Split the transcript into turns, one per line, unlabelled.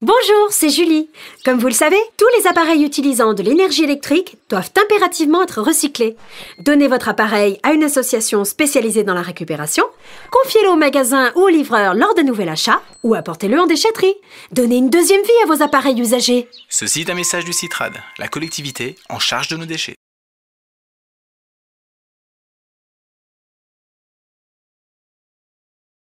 Bonjour, c'est Julie. Comme vous le savez, tous les
appareils utilisant de l'énergie électrique doivent impérativement être recyclés. Donnez votre appareil à une association spécialisée dans la récupération, confiez-le au magasin ou au livreur lors d'un nouvel achat, ou apportez-le en déchetterie. Donnez une deuxième vie à vos appareils usagés.
Ceci est un message du Citrad, la collectivité en charge de nos déchets.